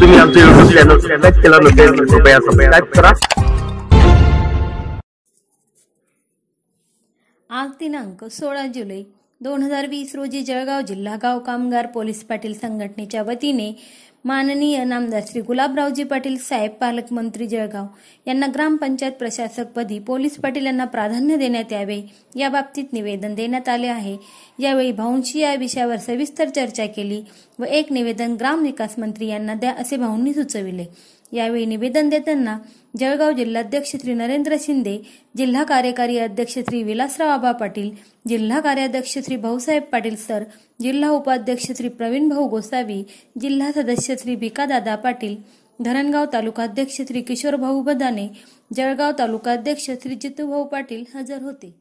तुम्ही आमच्या YouTube channel subscribe केलं नसेल कृपया सबस्क्राईब करा आज दिनांक सोळा जुलै दोन हजार वीस रोजी जळगाव जिल्हा गाव कामगार पोलीस पाटील संघटनेच्या वतीने माननीय नामदार श्री गुलाबरावजी पाटील साहेब पालकमंत्री जळगाव यांना ग्रामपंचायत प्रशासकपदी पोलीस पाटील यांना प्राधान्य देण्यात यावे याबाबतीत निवेदन देण्यात आले आहे यावेळी भाऊंशी या विषयावर सविस्तर चर्चा केली व एक निवेदन ग्रामविकास मंत्री यांना द्या असे भाऊंनी सुचविले यावेळी निवेदन देताना जळगाव जिल्हाध्यक्ष श्री नरेंद्र शिंदे जिल्हा कार्यकारी अध्यक्ष श्री विलासराव आबा पाटील जिल्हा कार्याध्यक्ष श्री भाऊसाहेब पाटील सर जिल्हा उपाध्यक्ष श्री प्रवीण भाऊ गोसावी जिल्हा सदस्य अध्यक्ष श्री दादा पाटील धरणगाव तालुकाध्यक्ष श्री भाऊ बदाने जळगाव तालुकाध्यक्ष श्री जितूभाऊ पाटील हजर होते